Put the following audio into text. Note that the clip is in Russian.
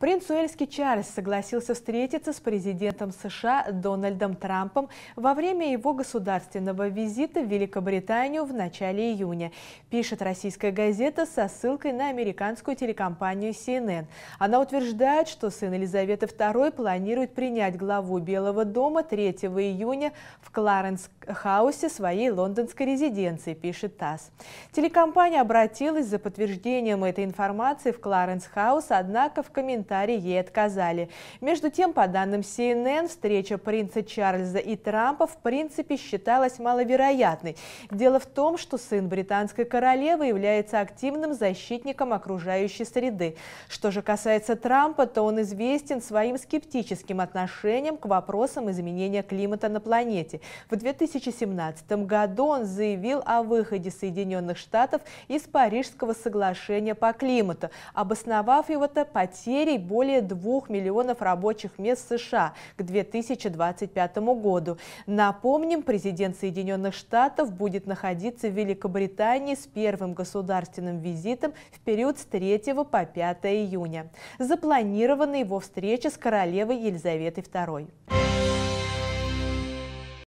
Принц Уэльский Чарльз согласился встретиться с президентом США Дональдом Трампом во время его государственного визита в Великобританию в начале июня, пишет российская газета со ссылкой на американскую телекомпанию CNN. Она утверждает, что сын Елизаветы II планирует принять главу Белого дома 3 июня в Кларенс-хаусе своей лондонской резиденции, пишет ТАСС. Телекомпания обратилась за подтверждением этой информации в Кларенс-хаус, однако в комментариях комментарий ей отказали. Между тем, по данным CNN, встреча принца Чарльза и Трампа в принципе считалась маловероятной. Дело в том, что сын британской королевы является активным защитником окружающей среды. Что же касается Трампа, то он известен своим скептическим отношением к вопросам изменения климата на планете. В 2017 году он заявил о выходе Соединенных Штатов из Парижского соглашения по климату, обосновав его-то потерей более 2 миллионов рабочих мест США к 2025 году. Напомним, президент Соединенных Штатов будет находиться в Великобритании с первым государственным визитом в период с 3 по 5 июня. Запланирована его встреча с королевой Елизаветой II.